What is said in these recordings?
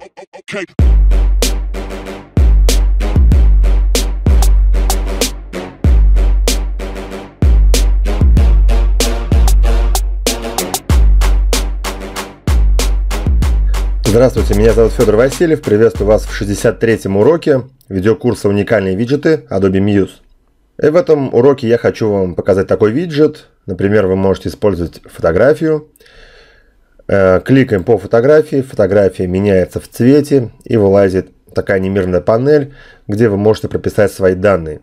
Okay. Здравствуйте, меня зовут Федор Васильев, приветствую вас в 63-м уроке видеокурса «Уникальные виджеты Adobe Muse». И в этом уроке я хочу вам показать такой виджет, например, вы можете использовать фотографию, Э, кликаем по фотографии, фотография меняется в цвете и вылазит такая немирная панель, где вы можете прописать свои данные.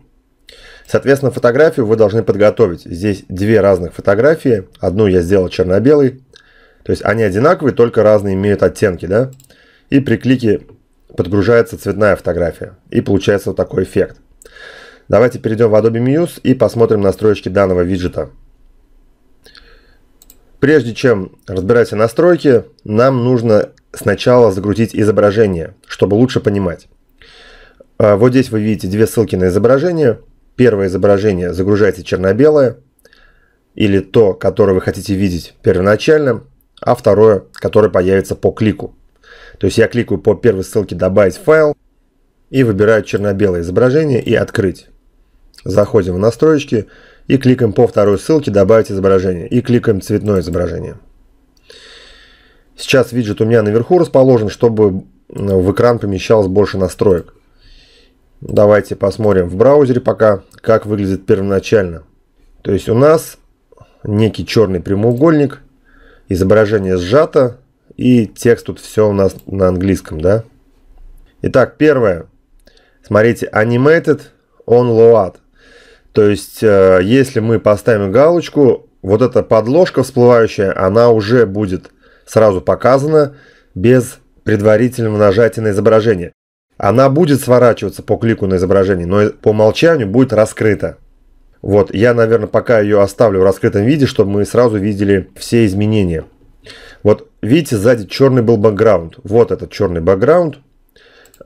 Соответственно, фотографию вы должны подготовить. Здесь две разных фотографии. Одну я сделал черно белый То есть они одинаковые, только разные имеют оттенки. Да? И при клике подгружается цветная фотография. И получается вот такой эффект. Давайте перейдем в Adobe Muse и посмотрим настройки данного виджета. Прежде чем разбирать все настройки, нам нужно сначала загрузить изображение, чтобы лучше понимать. А, вот здесь вы видите две ссылки на изображение. Первое изображение загружается черно-белое, или то, которое вы хотите видеть первоначально, а второе, которое появится по клику. То есть я кликаю по первой ссылке «Добавить файл» и выбираю черно-белое изображение и «Открыть». Заходим в настройки и кликаем по второй ссылке «Добавить изображение» и кликаем «Цветное изображение». Сейчас виджет у меня наверху расположен, чтобы в экран помещалось больше настроек. Давайте посмотрим в браузере пока, как выглядит первоначально. То есть у нас некий черный прямоугольник, изображение сжато и текст тут все у нас на английском, да? Итак, первое. Смотрите, animated on load. То есть, э, если мы поставим галочку, вот эта подложка всплывающая, она уже будет сразу показана без предварительного нажатия на изображение. Она будет сворачиваться по клику на изображение, но по умолчанию будет раскрыта. Вот, я, наверное, пока ее оставлю в раскрытом виде, чтобы мы сразу видели все изменения. Вот, видите, сзади черный был бэкграунд. Вот этот черный бэкграунд.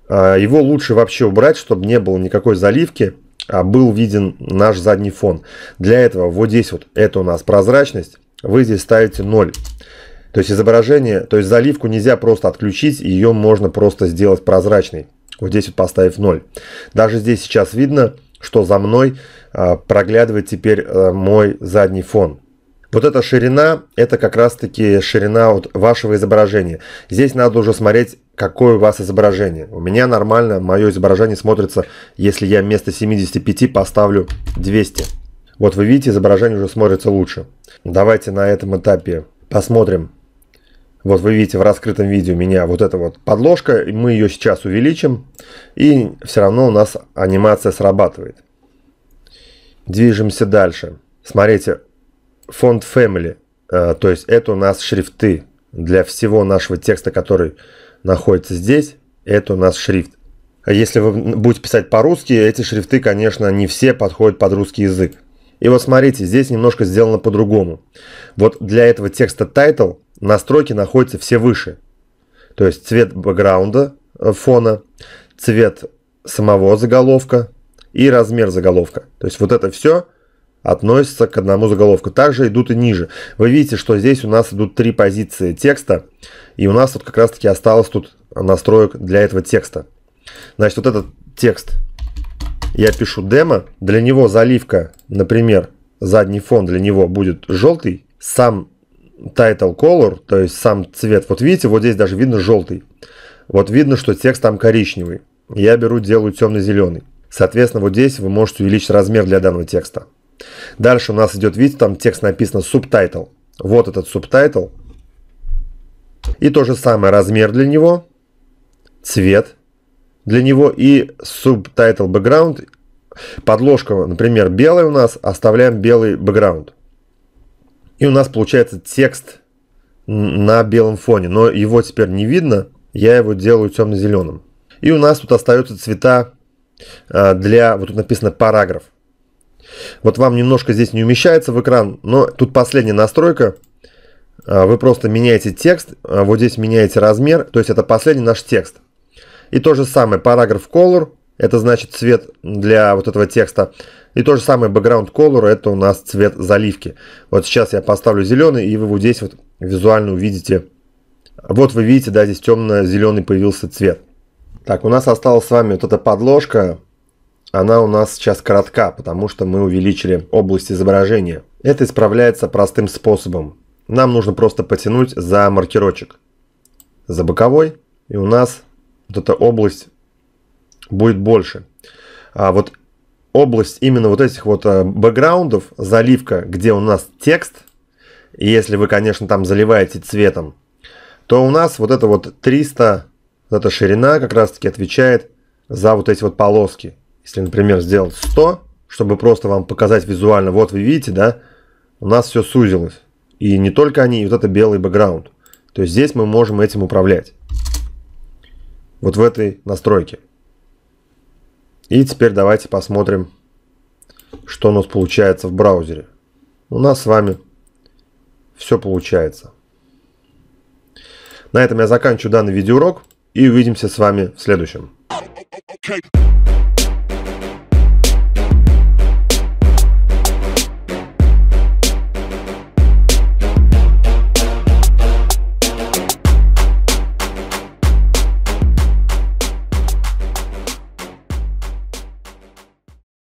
А, его лучше вообще убрать, чтобы не было никакой заливки. А, был виден наш задний фон. Для этого вот здесь вот, это у нас прозрачность, вы здесь ставите 0. То есть изображение, то есть заливку нельзя просто отключить, ее можно просто сделать прозрачной. Вот здесь вот поставив 0. Даже здесь сейчас видно, что за мной а, проглядывает теперь э, мой задний фон. Вот эта ширина, это как раз-таки ширина вот вашего изображения. Здесь надо уже смотреть, какое у вас изображение. У меня нормально, мое изображение смотрится, если я вместо 75 поставлю 200. Вот вы видите, изображение уже смотрится лучше. Давайте на этом этапе посмотрим. Вот вы видите в раскрытом виде у меня вот эта вот подложка, мы ее сейчас увеличим, и все равно у нас анимация срабатывает. Движемся дальше. Смотрите, фонд Family, э, то есть это у нас шрифты для всего нашего текста, который находится здесь, это у нас шрифт. Если вы будете писать по-русски, эти шрифты, конечно, не все подходят под русский язык. И вот смотрите, здесь немножко сделано по-другому. Вот для этого текста title настройки находятся все выше. То есть цвет бэкграунда э, фона, цвет самого заголовка и размер заголовка. То есть вот это все – относится к одному заголовку. Также идут и ниже. Вы видите, что здесь у нас идут три позиции текста, и у нас вот как раз-таки осталось тут настроек для этого текста. Значит, вот этот текст я пишу демо, для него заливка, например, задний фон для него будет желтый, сам title color, то есть сам цвет, вот видите, вот здесь даже видно желтый. Вот видно, что текст там коричневый. Я беру, делаю темно-зеленый. Соответственно, вот здесь вы можете увеличить размер для данного текста. Дальше у нас идет, видите, там текст написано субтайтл. Вот этот субтайтл. И то же самое размер для него, цвет для него и субтайтл бэкграунд, Подложка, например, белая у нас, оставляем белый бэкграунд И у нас получается текст на белом фоне, но его теперь не видно, я его делаю темно-зеленым. И у нас тут остаются цвета э, для, вот тут написано параграф. Вот вам немножко здесь не умещается в экран, но тут последняя настройка. А, вы просто меняете текст, а, вот здесь меняете размер, то есть это последний наш текст. И то же самое, параграф color, это значит цвет для вот этого текста. И то же самое background color, это у нас цвет заливки. Вот сейчас я поставлю зеленый, и вы вот здесь вот визуально увидите. Вот вы видите, да, здесь темно-зеленый появился цвет. Так, у нас осталась с вами вот эта подложка, она у нас сейчас коротка, потому что мы увеличили область изображения. Это исправляется простым способом. Нам нужно просто потянуть за маркерочек. За боковой. И у нас вот эта область будет больше. А вот область именно вот этих вот а, бэкграундов, заливка, где у нас текст, и если вы, конечно, там заливаете цветом, то у нас вот это вот 300, вот эта ширина как раз-таки отвечает за вот эти вот полоски если, например, сделать 100, чтобы просто вам показать визуально, вот вы видите, да, у нас все сузилось. И не только они, и вот это белый бэкграунд. То есть здесь мы можем этим управлять. Вот в этой настройке. И теперь давайте посмотрим, что у нас получается в браузере. У нас с вами все получается. На этом я заканчиваю данный видеоурок и увидимся с вами в следующем.